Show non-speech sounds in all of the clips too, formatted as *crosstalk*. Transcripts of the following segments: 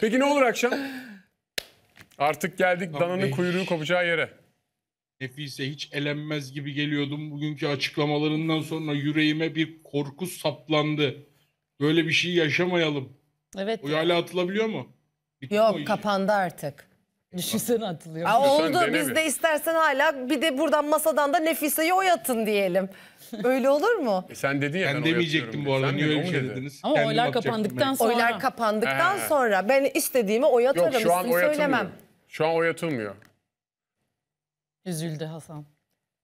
Peki ne olur akşam? Artık geldik Lan dananın beş. kuyruğu kopacağı yere. Nefise hiç elenmez gibi geliyordum. Bugünkü açıklamalarından sonra yüreğime bir korku saplandı. Böyle bir şey yaşamayalım. Evet. O hala atılabiliyor mu? Bitti mi Yok kapandı artık. Düşünsene atılıyor. Aa, oldu biz de istersen hala bir de buradan masadan da Nefise'yi oyatın diyelim. Öyle olur mu? E sen dedin ya ben, ben demeyecektim bu arada. Sen Niye öyle şey dediniz? Ama Kendim oylar kapandıktan sonra. Oylar kapandıktan He. sonra ben istediğimi oyatarım. Yok şu an söylemem. Şu an oyatılmıyor. Üzüldü Hasan.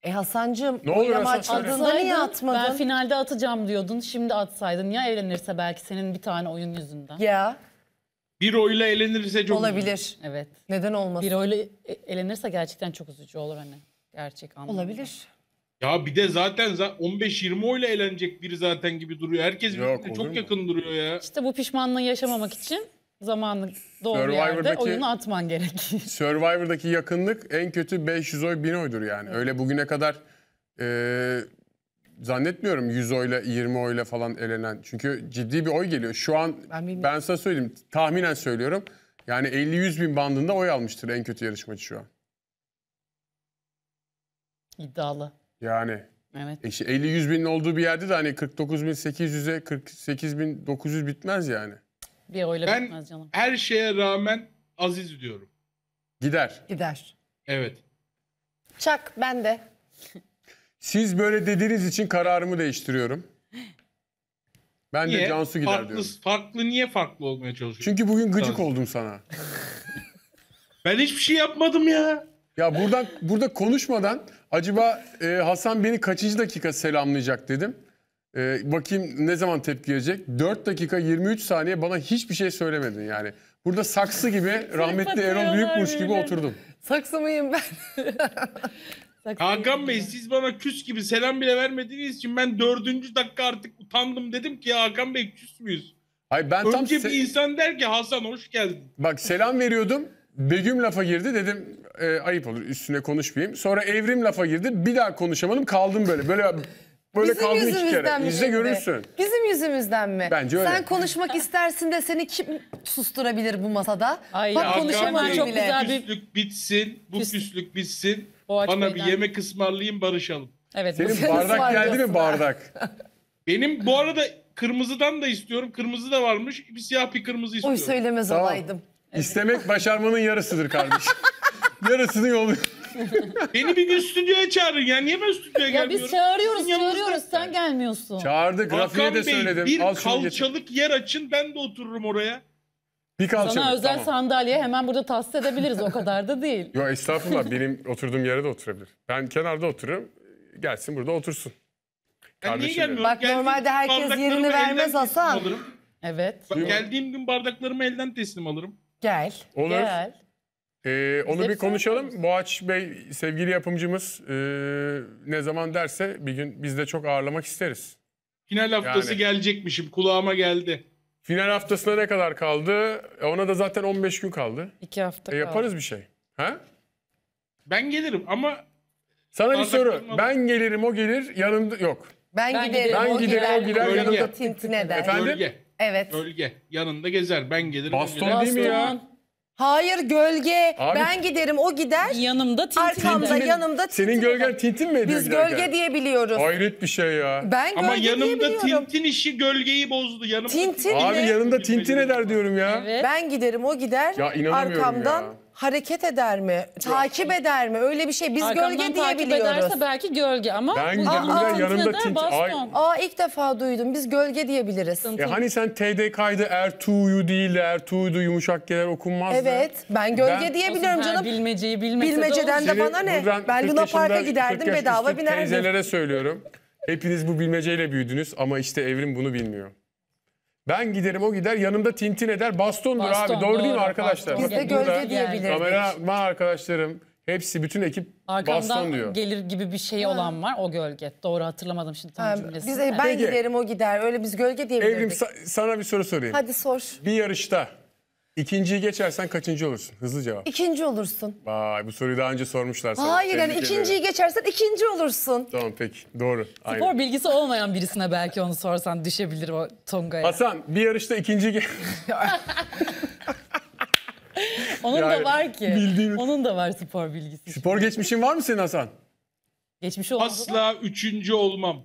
E Hasancığım ne oylama açıldığında niye atmadın? Ben finalde atacağım diyordun. Şimdi atsaydın ya evlenirse belki senin bir tane oyun yüzünden. Ya. Bir oyla elenirse çok Olabilir. Evet. Neden olmasın? Bir öyle elenirse gerçekten çok üzücü olur hani. Gerçek anlamda. Olabilir. Ya bir de zaten 15-20 oyla elenecek biri zaten gibi duruyor. Herkes Yok, birbirine çok mu? yakın duruyor ya. İşte bu pişmanlığı yaşamamak için zamanlı doğru yerde oyunu atman gerek. *laughs* Survivor'daki yakınlık en kötü 500 oy 1000 oydur yani. Öyle bugüne kadar e, zannetmiyorum 100 oyla 20 oyla falan elenen. Çünkü ciddi bir oy geliyor. Şu an ben, bilmiyorum. ben sana söyleyeyim tahminen söylüyorum. Yani 50-100 bin bandında oy almıştır en kötü yarışmacı şu an. İddialı. Yani. Evet. E 50-100 şey, binin olduğu bir yerde de hani 49.800'e 48.900 bitmez yani. Bir oyla ben bitmez canım. her şeye rağmen Aziz diyorum. Gider. Gider. Evet. Çak ben de. Siz böyle dediğiniz için kararımı değiştiriyorum. Ben niye? de Cansu gider farklı, diyorum. Farklı niye farklı olmaya çalışıyorsun? Çünkü bugün gıcık Cansu. oldum sana. *laughs* ben hiçbir şey yapmadım ya. Ya buradan burada konuşmadan acaba e, Hasan beni kaçıncı dakika selamlayacak dedim. E, bakayım ne zaman tepki verecek? 4 dakika 23 saniye bana hiçbir şey söylemedin yani. Burada saksı gibi rahmetli Erol Büyükmuş gibi oturdum. Saksı mıyım ben? *laughs* Hakan Bey siz bana küs gibi selam bile vermediğiniz için ben dördüncü dakika artık utandım dedim ki ya Hakan Bey küs müyüz? Hayır ben tam Önce bir insan der ki Hasan hoş geldin. bak selam veriyordum. Begüm lafa girdi dedim e, ayıp olur üstüne konuşmayayım. Sonra Evrim lafa girdi. Bir daha konuşamadım kaldım böyle. Böyle Böyle Bizim kaldın iki kere. İzle görürsün. Bizim yüzümüzden mi? Bence öyle. Sen konuşmak istersin de seni kim susturabilir bu masada? Ay Bak konuşamaz çok güzel bir... Küslük bitsin, bu Küs... küslük bitsin. Boğaç Bana meydan. bir yemek ısmarlayayım barışalım. Evet. Senin bardak geldi mi bardak? Benim bu arada kırmızıdan da istiyorum. Kırmızı da varmış. Bir siyah bir kırmızı istiyorum. Oy söylemez tamam. olaydım. Evet. İstemek başarmanın yarısıdır kardeşim. *laughs* Yarısını yolluyorsun. Beni bir gün stüdyoya çağırın ya. Niye ben stüdyoya ya gelmiyorum? biz çağırıyoruz, Sizin çağırıyoruz. Sen gelmiyorsun. Çağırdık. Rafi'ye de Bey söyledim. bir Al kalçalık yer açın ben de otururum oraya. Bir kalçalık. Sana özel tamam. sandalye hemen burada tahsis edebiliriz. O kadar da değil. Yo estağfurullah benim oturduğum yere de oturabilir. Ben kenarda otururum. Gelsin burada otursun. Kardeşim Bak, Geldiğim normalde herkes bardaklarımı yerini vermez Hasan. Evet. Bak, geldiğim gün bardaklarımı elden teslim alırım. Gel. Olur. Gel. Ee, onu bir konuşalım. Boğaç Bey sevgili yapımcımız e, ne zaman derse bir gün biz de çok ağırlamak isteriz. Final haftası Yani. gelecekmişim. Kulağıma geldi. Final haftasına ne kadar kaldı? E, ona da zaten 15 gün kaldı. İki hafta E, kaldı. yaparız bir şey. Ha? Ben gelirim ama Sana bir soru. kırmalı. Ben gelirim o gelir yanımda yok. Ben, Ben giderim, giderim, o gider, o gider, yanımda- tintine eder. Efendim? bölge. Evet. Bölge. Yanında gezer. Ben gelirim. o Baston değil mi ya? Baston. Hayır gölge. Abi, ben giderim o gider. Yanımda Tintin. Arkamda tintin, yanımda Tintin. Senin gölgen Tintin mi Biz giderken? gölge diye biliyoruz. Hayret bir şey ya. Ben Ama gölge yanımda Tintin işi gölgeyi bozdu. Yanımda tintin, tintin Abi yanımda Tintin eder diyorum ya. Evet. Ben giderim o gider. Ya inanamıyorum arkamdan ya hareket eder mi? Takip eder mi? Öyle bir şey. Biz Arkamdan gölge diye takip ederse belki gölge ama Ben gölge altında yanımda Aa ilk defa duydum. Biz gölge diyebiliriz. E hani sen TDK'ydı Ertuğyu değil de Ertuğ'ydu yumuşak gelir okunmaz Evet. Ben gölge Ben- diyebiliyorum Ha, canım. Bilmeceyi bilmese Bilmeceden de olur. bana ne? buradan Ben Luna Park'a giderdim, bedava binerdim. Teyzelere söylüyorum. Hepiniz bu bilmeceyle büyüdünüz ama işte Evrim bunu bilmiyor. Ben giderim o gider yanımda tintin eder bastondur Baston, abi doğru, doğru değil mi arkadaşlar? Biz de gölge diyebiliriz. diyebilirdik. Kameraman arkadaşlarım hepsi bütün ekip baston diyor. gelir gibi bir şey olan var o gölge. Doğru hatırlamadım şimdi tam cümlesini. Biz ben Peki. giderim o gider. Öyle biz gölge diyebilirdik. Evrim sa- sana bir soru sorayım. Hadi sor. Bir yarışta İkinciyi geçersen kaçıncı olursun? Hızlı cevap. İkinci olursun. Vay bu soruyu daha önce sormuşlar sana. Hayır yani ikinciyi geçersen ikinci olursun. Tamam peki doğru. Spor Aynen. bilgisi olmayan birisine belki onu sorsan düşebilir o Tonga'ya. Hasan bir yarışta ikinci... ge- *laughs* Onun da var ki. bildiğim- Onun da var spor bilgisi. Spor geçmişin var mı senin Hasan? Geçmiş oldu. Asla üçüncü olmam.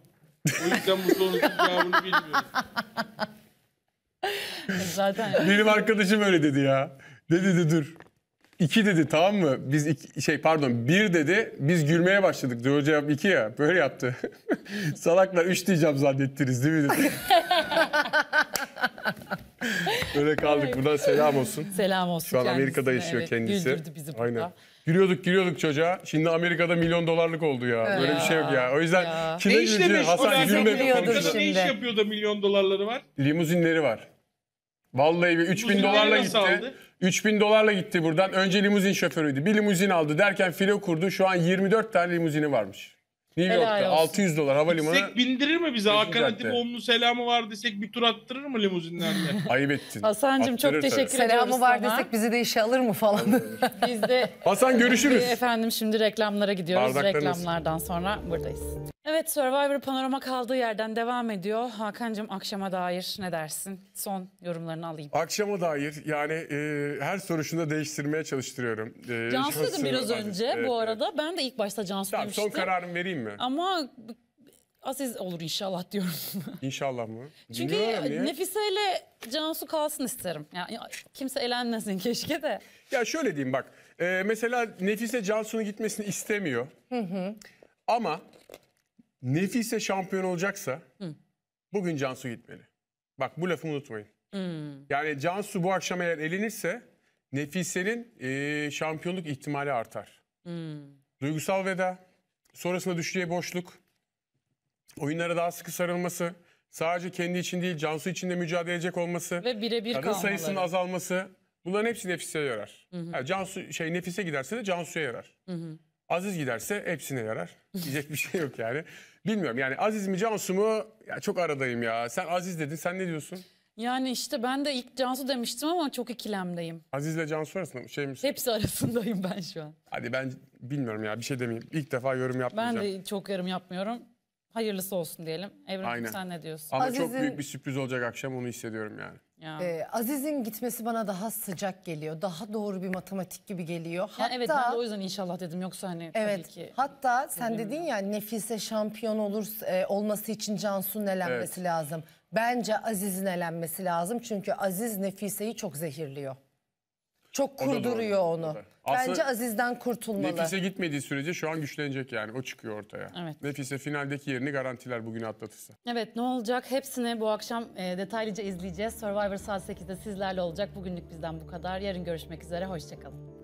O yüzden bu sorunun cevabını bilmiyorum. *laughs* Zaten. Benim arkadaşım öyle dedi ya. Dedi dedi dur. İki dedi tamam mı? Biz iki, şey pardon bir dedi biz gülmeye başladık. Doğru cevap iki ya. Böyle yaptı. *laughs* Salaklar üç diyeceğim zannettiniz değil mi dedi. *laughs* Öyle kaldık. Buradan selam olsun. Selam olsun. Şu an Amerika'da yaşıyor evet, kendisi. Güldürdü bizi burada. Aynen. Gülüyorduk gülüyorduk çocuğa. Şimdi Amerika'da milyon dolarlık oldu ya. Öyle Böyle ya. bir şey yok ya. O yüzden ya. kime güleceğiz? Hasan gülme. Ne iş yapıyor da milyon dolarları var? Limuzinleri var. Vallahi bir 3000 dolarla gitti. Aldı? 3000 dolarla gitti buradan. Önce limuzin şoförüydü. Bir limuzin aldı derken filo kurdu. Şu an 24 tane limuzini varmış. New Helal York'ta olsun. 600 dolar havalimanı. Gitsek bindirir mi bize? Beşinci Hakan Hatip cadde. selamı var desek bir tur attırır mı limuzinlerle? *laughs* Ayıp ettin. Hasan'cım çok teşekkür ederim. Selamı var sana. desek bizi de işe alır mı falan. Biz de *laughs* Hasan görüşürüz. efendim şimdi reklamlara gidiyoruz. Reklamlardan sonra buradayız. Evet Survivor panorama kaldığı yerden devam ediyor. Hakan'cığım akşama dair ne dersin? Son yorumlarını alayım. Akşama dair yani e, her soruşunda değiştirmeye çalıştırıyorum. E, Cansu dedim biraz önce Evet, bu evet. arada. Ben de ilk başta Cansu Tamam, son kararımı vereyim mi? mi? Ama Aziz olur inşallah diyorum. *laughs* İnşallah mı? Çünkü Nefise ile Cansu kalsın isterim. Yani kimse elenmesin keşke de. Ya şöyle diyeyim bak. E, mesela Nefise Cansu'nun gitmesini istemiyor. Hı hı. Ama Nefise şampiyon olacaksa hı. bugün Cansu gitmeli. Bak bu lafı unutmayın. Hı. Yani Cansu bu akşam eğer elenirse Nefise'nin e, şampiyonluk ihtimali artar. Hı. Duygusal veda Sonrasında düşeceği boşluk, oyunlara daha sıkı sarılması, sadece kendi için değil Cansu için de mücadele edecek olması ve birebir kadın kalmaları. sayısının azalması bunların hepsi nefise yarar. Hı hı. Yani Cansu şey nefise giderse de Cansu'ya yarar. Hı hı. Aziz giderse hepsine yarar. *laughs* Diyecek bir şey yok yani. Bilmiyorum yani Aziz mi Cansu mu? Ya çok aradayım ya. Sen Aziz dedin. Sen ne diyorsun? Yani işte ben de ilk Cansu demiştim ama çok ikilemdeyim. ile Cansu arasında mı? Şey mi? Hepsi arasındayım ben şu an. Hadi ben bilmiyorum ya bir şey demeyeyim. İlk defa yorum Ben de çok yorum yapmıyorum. Hayırlısı olsun diyelim. Evrim Aynen. sen ne diyorsun? Ama çok büyük bir sürpriz olacak akşam onu hissediyorum yani. Ya. Ee, Aziz'in gitmesi bana daha sıcak geliyor. Daha doğru bir matematik gibi geliyor. Ya Hatta evet ben de o yüzden inşallah dedim. Yoksa hani evet, tabii ki. hatta sen dedin ya Nefise şampiyon olur e, olması için Cansu'nun elenmesi lazım. Bence Aziz'in elenmesi lazım. Çünkü Aziz Nefise'yi çok zehirliyor. Çok kurduruyor onu. Aslında Bence Aziz'den kurtulmalı. Nefise gitmediği sürece şu an güçlenecek yani. O çıkıyor ortaya. Evet. Nefise finaldeki yerini garantiler bugün atlatırsa. Evet ne olacak hepsini bu akşam e, detaylıca izleyeceğiz. Survivor saat 8'de sizlerle olacak. Bugünlük bizden bu kadar. Yarın görüşmek üzere. Hoşçakalın.